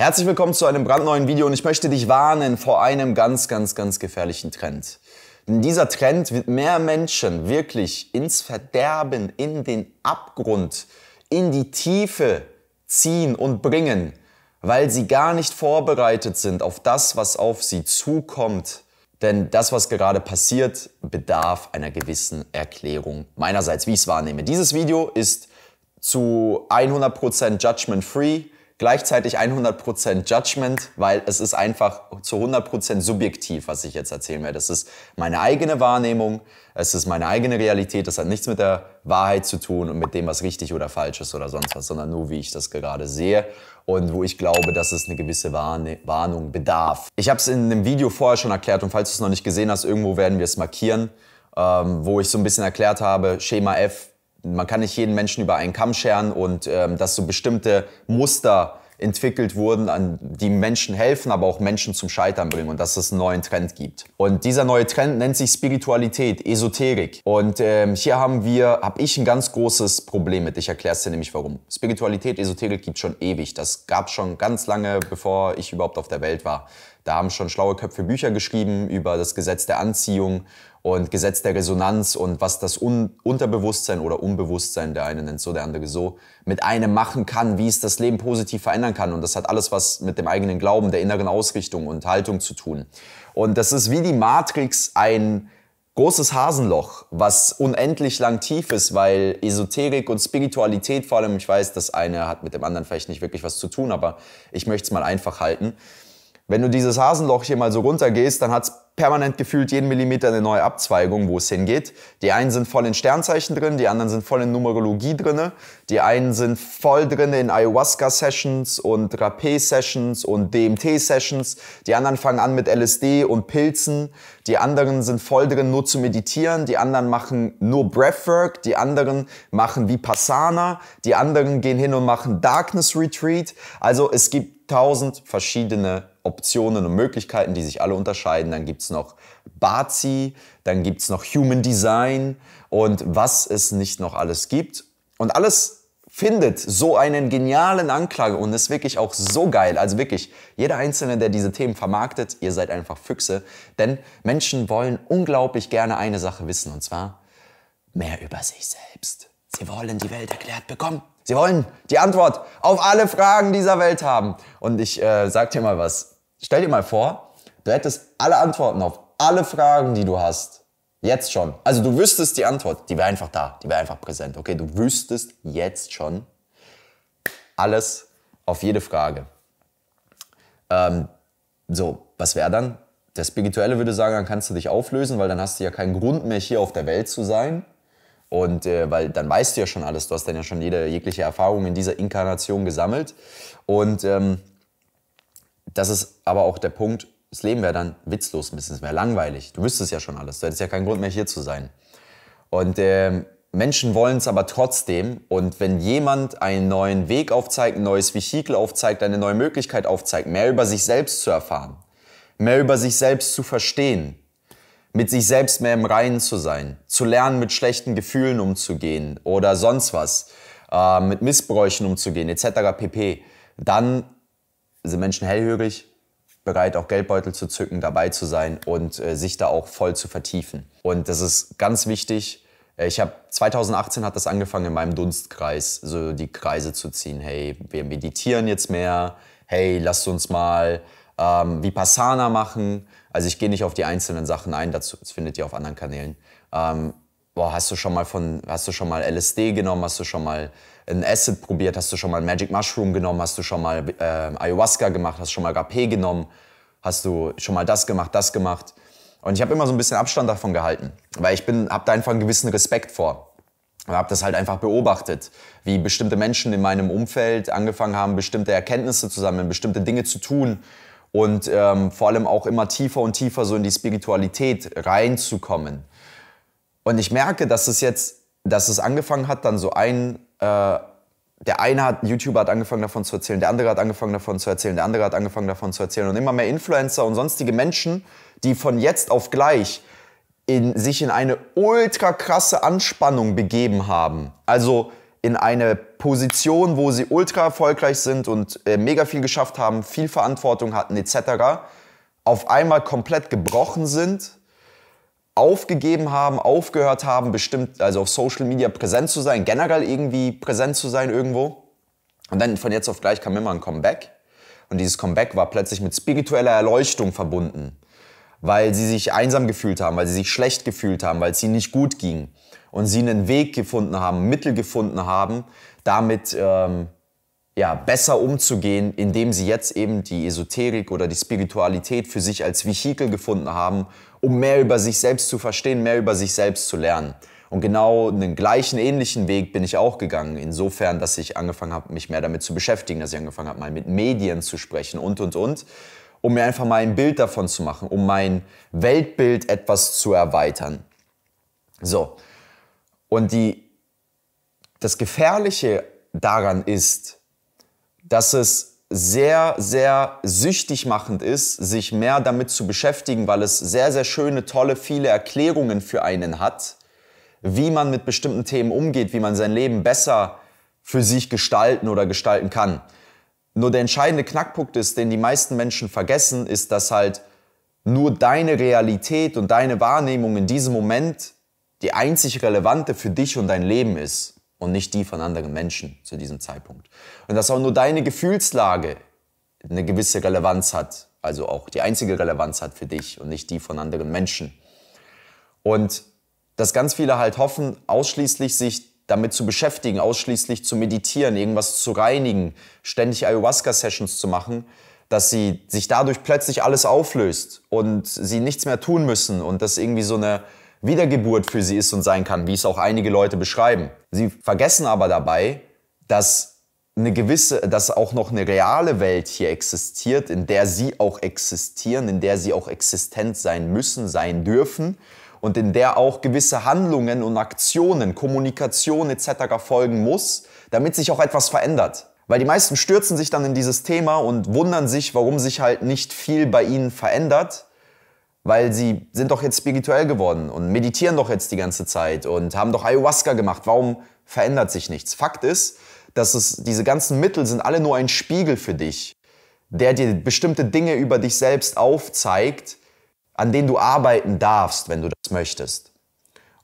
Herzlich willkommen zu einem brandneuen Video und ich möchte dich warnen vor einem ganz, ganz, ganz gefährlichen Trend. Denn dieser Trend wird mehr Menschen wirklich ins Verderben, in den Abgrund, in die Tiefe ziehen und bringen, weil sie gar nicht vorbereitet sind auf das, was auf sie zukommt. Denn das, was gerade passiert, bedarf einer gewissen Erklärung meinerseits, wie ich es wahrnehme. Dieses Video ist zu 100% judgment-free gleichzeitig 100% Judgment, weil es ist einfach zu 100% subjektiv, was ich jetzt erzählen werde. Es ist meine eigene Wahrnehmung, es ist meine eigene Realität, das hat nichts mit der Wahrheit zu tun und mit dem, was richtig oder falsch ist oder sonst was, sondern nur, wie ich das gerade sehe und wo ich glaube, dass es eine gewisse Warn Warnung bedarf. Ich habe es in einem Video vorher schon erklärt und falls du es noch nicht gesehen hast, irgendwo werden wir es markieren, ähm, wo ich so ein bisschen erklärt habe, Schema F, man kann nicht jeden Menschen über einen Kamm scheren und ähm, dass so bestimmte Muster entwickelt wurden, an die Menschen helfen, aber auch Menschen zum Scheitern bringen und dass es einen neuen Trend gibt. Und dieser neue Trend nennt sich Spiritualität, Esoterik. Und ähm, hier haben wir, habe ich ein ganz großes Problem mit. Ich erkläre es dir nämlich warum. Spiritualität, Esoterik gibt schon ewig. Das gab schon ganz lange, bevor ich überhaupt auf der Welt war. Da haben schon schlaue Köpfe Bücher geschrieben über das Gesetz der Anziehung und Gesetz der Resonanz und was das Un Unterbewusstsein oder Unbewusstsein, der eine nennt so, der andere so, mit einem machen kann, wie es das Leben positiv verändern kann. Und das hat alles was mit dem eigenen Glauben, der inneren Ausrichtung und Haltung zu tun. Und das ist wie die Matrix ein großes Hasenloch, was unendlich lang tief ist, weil Esoterik und Spiritualität vor allem, ich weiß, das eine hat mit dem anderen vielleicht nicht wirklich was zu tun, aber ich möchte es mal einfach halten. Wenn du dieses Hasenloch hier mal so runtergehst, dann hat es permanent gefühlt jeden Millimeter eine neue Abzweigung, wo es hingeht. Die einen sind voll in Sternzeichen drin, die anderen sind voll in Numerologie drin, die einen sind voll drin in Ayahuasca-Sessions und Rapé-Sessions und DMT-Sessions, die anderen fangen an mit LSD und Pilzen, die anderen sind voll drin nur zu meditieren, die anderen machen nur Breathwork, die anderen machen Vipassana, die anderen gehen hin und machen Darkness Retreat. Also es gibt tausend verschiedene Optionen und Möglichkeiten, die sich alle unterscheiden. Dann gibt es noch Bazi, dann gibt es noch Human Design und was es nicht noch alles gibt. Und alles findet so einen genialen Anklang und ist wirklich auch so geil. Also wirklich, jeder Einzelne, der diese Themen vermarktet, ihr seid einfach Füchse. Denn Menschen wollen unglaublich gerne eine Sache wissen und zwar mehr über sich selbst. Sie wollen die Welt erklärt bekommen. Sie wollen die Antwort auf alle Fragen dieser Welt haben. Und ich äh, sag dir mal was. Stell dir mal vor, du hättest alle Antworten auf alle Fragen, die du hast. Jetzt schon. Also du wüsstest die Antwort. Die wäre einfach da. Die wäre einfach präsent. Okay, du wüsstest jetzt schon alles auf jede Frage. Ähm, so, was wäre dann? Der Spirituelle würde sagen, dann kannst du dich auflösen, weil dann hast du ja keinen Grund mehr, hier auf der Welt zu sein. Und äh, weil dann weißt du ja schon alles, du hast dann ja schon jede jegliche Erfahrung in dieser Inkarnation gesammelt. Und ähm, das ist aber auch der Punkt, das Leben wäre dann witzlos ein bisschen, es langweilig. Du wüsstest ja schon alles, du hättest ja keinen Grund mehr hier zu sein. Und äh, Menschen wollen es aber trotzdem. Und wenn jemand einen neuen Weg aufzeigt, ein neues Vehikel aufzeigt, eine neue Möglichkeit aufzeigt, mehr über sich selbst zu erfahren, mehr über sich selbst zu verstehen, mit sich selbst mehr im Reinen zu sein, zu lernen, mit schlechten Gefühlen umzugehen oder sonst was, äh, mit Missbräuchen umzugehen, etc. pp. Dann sind Menschen hellhörig, bereit, auch Geldbeutel zu zücken, dabei zu sein und äh, sich da auch voll zu vertiefen. Und das ist ganz wichtig. Ich habe 2018 hat das angefangen in meinem Dunstkreis, so die Kreise zu ziehen. Hey, wir meditieren jetzt mehr. Hey, lasst uns mal ähm, Vipassana machen. Also ich gehe nicht auf die einzelnen Sachen ein, dazu, das findet ihr auf anderen Kanälen. Ähm, boah, hast du schon mal von, hast du schon mal LSD genommen, hast du schon mal ein Acid probiert, hast du schon mal Magic Mushroom genommen, hast du schon mal äh, Ayahuasca gemacht, hast du schon mal Rapé genommen, hast du schon mal das gemacht, das gemacht. Und ich habe immer so ein bisschen Abstand davon gehalten, weil ich bin, habe da einfach einen gewissen Respekt vor. Und habe das halt einfach beobachtet, wie bestimmte Menschen in meinem Umfeld angefangen haben, bestimmte Erkenntnisse zu sammeln, bestimmte Dinge zu tun und ähm, vor allem auch immer tiefer und tiefer so in die Spiritualität reinzukommen. Und ich merke, dass es jetzt, dass es angefangen hat, dann so ein, äh, der eine hat, YouTuber hat angefangen davon zu erzählen, der andere hat angefangen davon zu erzählen, der andere hat angefangen davon zu erzählen und immer mehr Influencer und sonstige Menschen, die von jetzt auf gleich in, sich in eine ultra krasse Anspannung begeben haben. Also in eine Position, wo sie ultra erfolgreich sind und äh, mega viel geschafft haben, viel Verantwortung hatten etc., auf einmal komplett gebrochen sind, aufgegeben haben, aufgehört haben, bestimmt also auf Social Media präsent zu sein, generell irgendwie präsent zu sein irgendwo. Und dann von jetzt auf gleich kam immer ein Comeback. Und dieses Comeback war plötzlich mit spiritueller Erleuchtung verbunden, weil sie sich einsam gefühlt haben, weil sie sich schlecht gefühlt haben, weil es ihnen nicht gut ging und sie einen Weg gefunden haben, Mittel gefunden haben, damit ähm, ja, besser umzugehen, indem sie jetzt eben die Esoterik oder die Spiritualität für sich als Vehikel gefunden haben, um mehr über sich selbst zu verstehen, mehr über sich selbst zu lernen. Und genau einen gleichen, ähnlichen Weg bin ich auch gegangen, insofern, dass ich angefangen habe, mich mehr damit zu beschäftigen, dass ich angefangen habe, mal mit Medien zu sprechen und, und, und, um mir einfach mal ein Bild davon zu machen, um mein Weltbild etwas zu erweitern. So, und die, das Gefährliche daran ist, dass es sehr, sehr süchtig machend ist, sich mehr damit zu beschäftigen, weil es sehr, sehr schöne, tolle, viele Erklärungen für einen hat, wie man mit bestimmten Themen umgeht, wie man sein Leben besser für sich gestalten oder gestalten kann. Nur der entscheidende Knackpunkt ist, den die meisten Menschen vergessen, ist, dass halt nur deine Realität und deine Wahrnehmung in diesem Moment die einzig relevante für dich und dein Leben ist und nicht die von anderen Menschen zu diesem Zeitpunkt. Und dass auch nur deine Gefühlslage eine gewisse Relevanz hat, also auch die einzige Relevanz hat für dich und nicht die von anderen Menschen. Und dass ganz viele halt hoffen, ausschließlich sich damit zu beschäftigen, ausschließlich zu meditieren, irgendwas zu reinigen, ständig Ayahuasca-Sessions zu machen, dass sie sich dadurch plötzlich alles auflöst und sie nichts mehr tun müssen und dass irgendwie so eine Wiedergeburt für sie ist und sein kann, wie es auch einige Leute beschreiben. Sie vergessen aber dabei, dass eine gewisse, dass auch noch eine reale Welt hier existiert, in der sie auch existieren, in der sie auch existent sein müssen, sein dürfen und in der auch gewisse Handlungen und Aktionen, Kommunikation etc. folgen muss, damit sich auch etwas verändert. Weil die meisten stürzen sich dann in dieses Thema und wundern sich, warum sich halt nicht viel bei ihnen verändert, weil sie sind doch jetzt spirituell geworden und meditieren doch jetzt die ganze Zeit und haben doch Ayahuasca gemacht. Warum verändert sich nichts? Fakt ist, dass es, diese ganzen Mittel sind alle nur ein Spiegel für dich, der dir bestimmte Dinge über dich selbst aufzeigt, an denen du arbeiten darfst, wenn du das möchtest.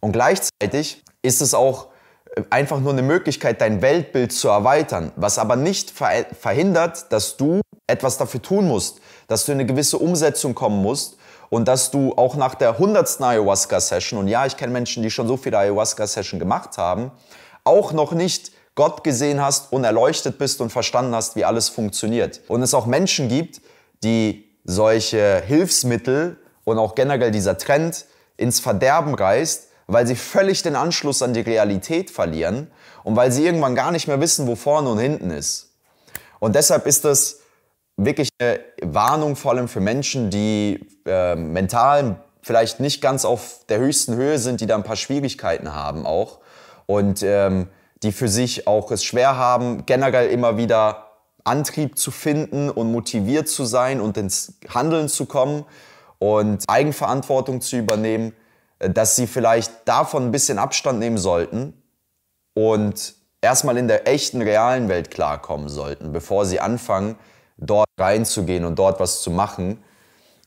Und gleichzeitig ist es auch äh, einfach nur eine Möglichkeit, dein Weltbild zu erweitern, was aber nicht verhindert, dass du etwas dafür tun musst, dass du in eine gewisse Umsetzung kommen musst und dass du auch nach der 100. Ayahuasca-Session, und ja, ich kenne Menschen, die schon so viele Ayahuasca-Session gemacht haben, auch noch nicht Gott gesehen hast und erleuchtet bist und verstanden hast, wie alles funktioniert. Und es auch Menschen gibt, die solche Hilfsmittel und auch generell dieser Trend ins Verderben reißt, weil sie völlig den Anschluss an die Realität verlieren und weil sie irgendwann gar nicht mehr wissen, wo vorne und hinten ist. Und deshalb ist das wirklich eine Warnung vor allem für Menschen, die äh, mental vielleicht nicht ganz auf der höchsten Höhe sind, die da ein paar Schwierigkeiten haben auch und ähm, die für sich auch es schwer haben, generell immer wieder Antrieb zu finden und motiviert zu sein und ins Handeln zu kommen und Eigenverantwortung zu übernehmen, äh, dass sie vielleicht davon ein bisschen Abstand nehmen sollten und erstmal in der echten, realen Welt klarkommen sollten, bevor sie anfangen, dort reinzugehen und dort was zu machen,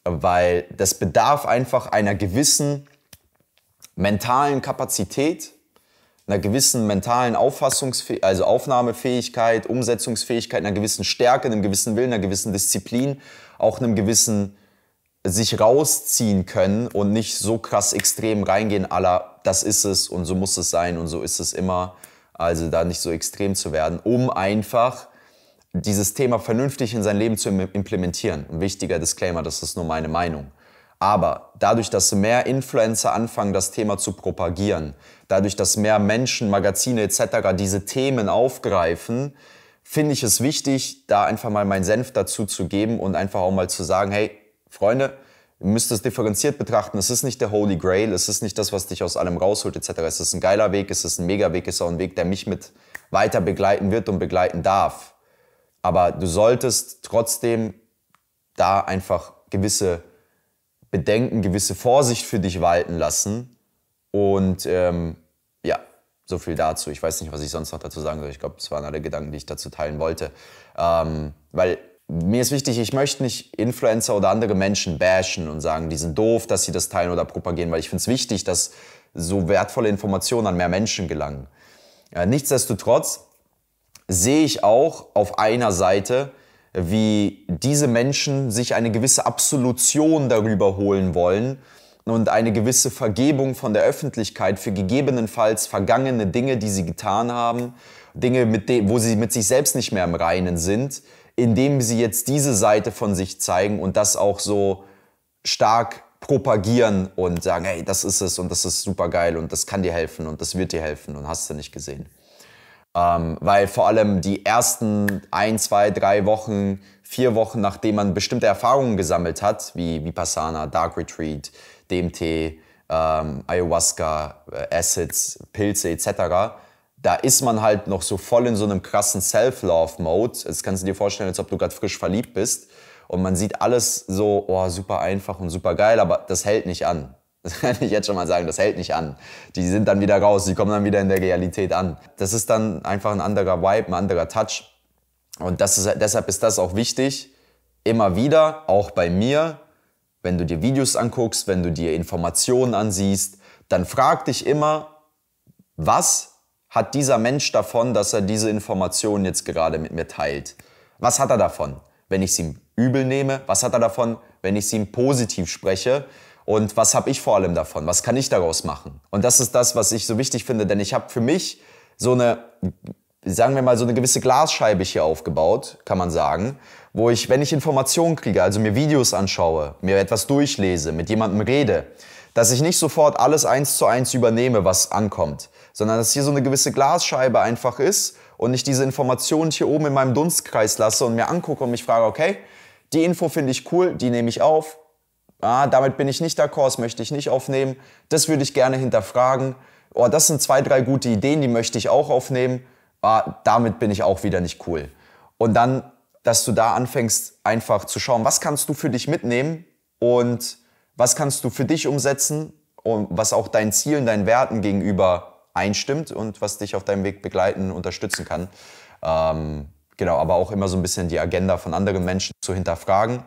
weil das bedarf einfach einer gewissen mentalen Kapazität, einer gewissen mentalen Auffassungsfäh also Aufnahmefähigkeit, Umsetzungsfähigkeit, einer gewissen Stärke, einem gewissen Willen, einer gewissen Disziplin, auch einem gewissen sich rausziehen können und nicht so krass extrem reingehen, aller das ist es und so muss es sein und so ist es immer. Also da nicht so extrem zu werden, um einfach dieses Thema vernünftig in sein Leben zu implementieren. Ein wichtiger Disclaimer, das ist nur meine Meinung. Aber dadurch, dass mehr Influencer anfangen, das Thema zu propagieren, dadurch, dass mehr Menschen, Magazine etc. diese Themen aufgreifen, finde ich es wichtig, da einfach mal meinen Senf dazu zu geben und einfach auch mal zu sagen, hey, Freunde, ihr müsst es differenziert betrachten. Es ist nicht der Holy Grail, es ist nicht das, was dich aus allem rausholt etc. Es ist ein geiler Weg, es ist ein Mega-Weg, es ist auch ein Weg, der mich mit weiter begleiten wird und begleiten darf. Aber du solltest trotzdem da einfach gewisse Bedenken, gewisse Vorsicht für dich walten lassen. Und ähm, ja, so viel dazu. Ich weiß nicht, was ich sonst noch dazu sagen soll. Ich glaube, das waren alle Gedanken, die ich dazu teilen wollte. Ähm, weil mir ist wichtig, ich möchte nicht Influencer oder andere Menschen bashen und sagen, die sind doof, dass sie das teilen oder propagieren, weil ich finde es wichtig, dass so wertvolle Informationen an mehr Menschen gelangen. Äh, nichtsdestotrotz sehe ich auch auf einer Seite, wie diese Menschen sich eine gewisse Absolution darüber holen wollen und eine gewisse Vergebung von der Öffentlichkeit für gegebenenfalls vergangene Dinge, die sie getan haben, Dinge, mit dem, wo sie mit sich selbst nicht mehr im Reinen sind, indem sie jetzt diese Seite von sich zeigen und das auch so stark propagieren und sagen, hey, das ist es und das ist super geil und das kann dir helfen und das wird dir helfen und hast du nicht gesehen. Ähm, weil vor allem die ersten ein, zwei, drei Wochen, vier Wochen, nachdem man bestimmte Erfahrungen gesammelt hat, wie Vipassana, Dark Retreat, DMT, ähm, Ayahuasca, äh, Acids, Pilze etc., da ist man halt noch so voll in so einem krassen Self-Love-Mode. Das kannst du dir vorstellen, als ob du gerade frisch verliebt bist. Und man sieht alles so, oh, super einfach und super geil, aber das hält nicht an. Das kann ich jetzt schon mal sagen, das hält nicht an. Die sind dann wieder raus, die kommen dann wieder in der Realität an. Das ist dann einfach ein anderer Vibe, ein anderer Touch. Und ist, deshalb ist das auch wichtig, immer wieder, auch bei mir, wenn du dir Videos anguckst, wenn du dir Informationen ansiehst, dann frag dich immer, was hat dieser Mensch davon, dass er diese Informationen jetzt gerade mit mir teilt? Was hat er davon, wenn ich sie ihm übel nehme? Was hat er davon, wenn ich sie ihm positiv spreche? Und was habe ich vor allem davon? Was kann ich daraus machen? Und das ist das, was ich so wichtig finde, denn ich habe für mich so eine, sagen wir mal, so eine gewisse Glasscheibe hier aufgebaut, kann man sagen, wo ich, wenn ich Informationen kriege, also mir Videos anschaue, mir etwas durchlese, mit jemandem rede, dass ich nicht sofort alles eins zu eins übernehme, was ankommt, sondern dass hier so eine gewisse Glasscheibe einfach ist und ich diese Informationen hier oben in meinem Dunstkreis lasse und mir angucke und mich frage, okay, die Info finde ich cool, die nehme ich auf, ah, damit bin ich nicht d'accord, das möchte ich nicht aufnehmen, das würde ich gerne hinterfragen, oh, das sind zwei, drei gute Ideen, die möchte ich auch aufnehmen, ah, damit bin ich auch wieder nicht cool. Und dann, dass du da anfängst, einfach zu schauen, was kannst du für dich mitnehmen und was kannst du für dich umsetzen und was auch deinen Zielen, deinen Werten gegenüber einstimmt und was dich auf deinem Weg begleiten, unterstützen kann. Ähm, genau, aber auch immer so ein bisschen die Agenda von anderen Menschen zu hinterfragen,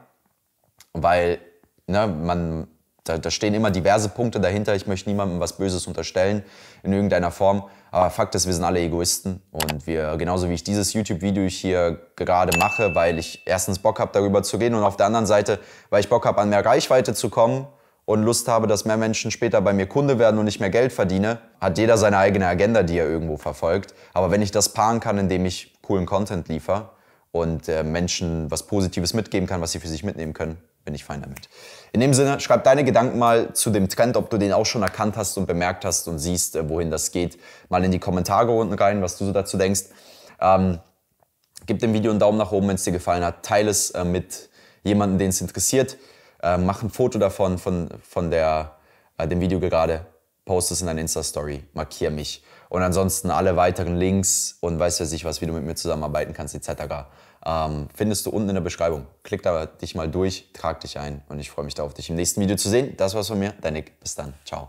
weil ne, man, da, da, stehen immer diverse Punkte dahinter. Ich möchte niemandem was Böses unterstellen in irgendeiner Form. Aber Fakt ist, wir sind alle Egoisten. Und wir, genauso wie ich dieses YouTube-Video hier gerade mache, weil ich erstens Bock habe, darüber zu reden und auf der anderen Seite, weil ich Bock habe, an mehr Reichweite zu kommen und Lust habe, dass mehr Menschen später bei mir Kunde werden und ich mehr Geld verdiene, hat jeder seine eigene Agenda, die er irgendwo verfolgt. Aber wenn ich das paaren kann, indem ich coolen Content liefere und äh, Menschen was Positives mitgeben kann, was sie für sich mitnehmen können, bin ich fein damit. In dem Sinne, schreib deine Gedanken mal zu dem Trend, ob du den auch schon erkannt hast und bemerkt hast und siehst, äh, wohin das geht. Mal in die Kommentare unten rein, was du so dazu denkst. Ähm, gib dem Video einen Daumen nach oben, wenn es dir gefallen hat. Teile es äh, mit jemandem, den es interessiert. Äh, mach ein Foto davon, von, von der, äh, dem Video gerade. Post es in deine Insta-Story. Markier mich. Und ansonsten alle weiteren Links und weiß ja sich was, wie du mit mir zusammenarbeiten kannst, etc ähm, findest du unten in der Beschreibung. Klick da dich mal durch, trag dich ein und ich freue mich darauf, dich im nächsten Video zu sehen. Das war's von mir, dein Nick. Bis dann. Ciao.